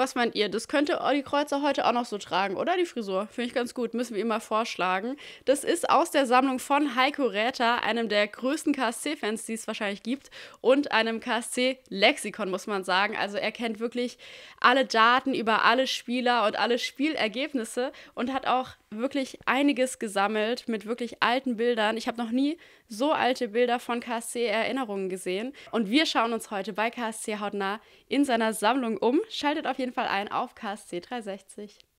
Was meint ihr? Das könnte Olli oh, Kreuzer heute auch noch so tragen, oder die Frisur? Finde ich ganz gut, müssen wir ihm mal vorschlagen. Das ist aus der Sammlung von Heiko Räter, einem der größten KSC-Fans, die es wahrscheinlich gibt, und einem KSC-Lexikon, muss man sagen. Also er kennt wirklich alle Daten über alle Spieler und alle Spielergebnisse und hat auch wirklich einiges gesammelt mit wirklich alten Bildern. Ich habe noch nie so alte Bilder von KSC-Erinnerungen gesehen. Und wir schauen uns heute bei KSC Hautnah in seiner Sammlung um. Schaltet auf jeden jeden Fall ein auf KSC 360.